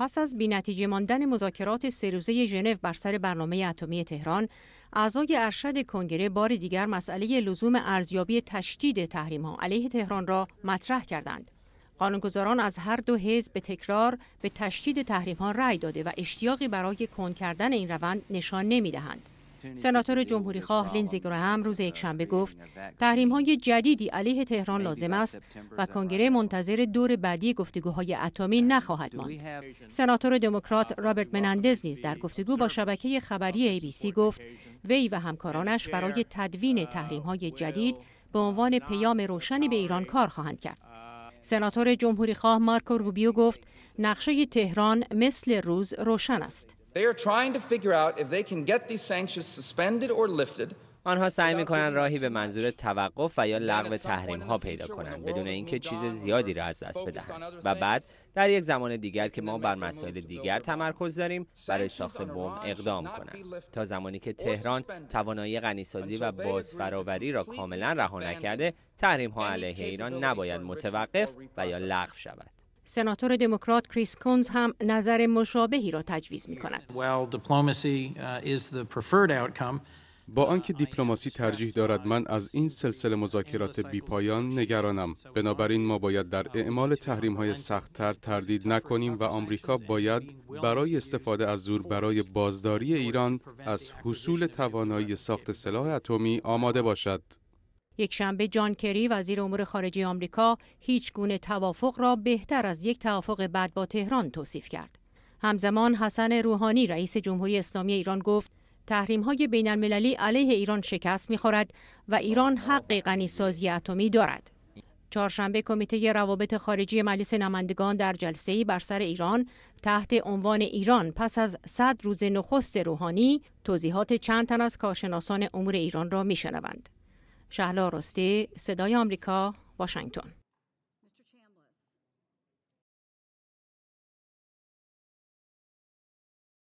پس از بینتیجه ماندن مذاکرات روزه ژنو بر سر برنامه اتمی تهران اعضای ارشد کنگره بار دیگر مسئله لزوم ارزیابی تشدید تحریم ها علیه تهران را مطرح کردند قانونگذاران از هر دو حزب به تکرار به تشدید تحریم ها رأی داده و اشتیاقی برای کند کردن این روند نشان نمی دهند. سناتور جمهوری خواه لینزی روز یکشنبه گفت تحریم های جدیدی علیه تهران لازم است و کنگره منتظر دور بعدی گفتگوهای اتمی نخواهد ماند. سناتور دموکرات رابرت منندز نیز در گفتگو با شبکه خبری ABC گفت وی و همکارانش برای تدوین تحریم های جدید به عنوان پیام روشنی به ایران کار خواهند کرد. سناتور جمهوری خواه مارکو روبیو گفت نقشه تهران مثل روز روشن است. They are trying to figure out if they can get these sanctions suspended or lifted. آنها سعی می راهی به منظور توقف و یا لغو تحریم ها پیدا کنند بدون اینکه چیز زیادی را از دست بدهند و بعد در یک زمان دیگر که ما بر مسائل دیگر تمرکز داریم برای ساخت بمب اقدام کنند تا زمانی که تهران توانایی غنیسازی و بازفراوری را کاملا رها نکرده تحریم ها علیه ایران نباید متوقف و یا لغو شود سناتور دموکرات کریس کونز هم نظر مشابهی را تجویز می کند. Uh, با آنکه دیپلماسی ترجیح دارد من از این سلسله مذاکرات بی پایان نگرانم بنابراین ما باید در اعمال تحریم های سختتر تردید نکنیم و آمریکا باید برای استفاده از زور برای بازداری ایران از حصول توانایی ساخت سلاح اتمی آماده باشد یک شنبه جان کری وزیر امور خارجه آمریکا هیچ گونه توافق را بهتر از یک توافق بد با تهران توصیف کرد. همزمان حسن روحانی رئیس جمهوری اسلامی ایران گفت تحریم های بین المللی علیه ایران شکست می و ایران حق سازی اتمی دارد. چهارشنبه کمیته روابط خارجی مجلس نمایندگان در جلسه بر سر ایران تحت عنوان ایران پس از 100 روز نخست روحانی توضیحات چند تن از کارشناسان امور ایران را میشنوند. شهلا رستی صدای آمریکا واشنگتن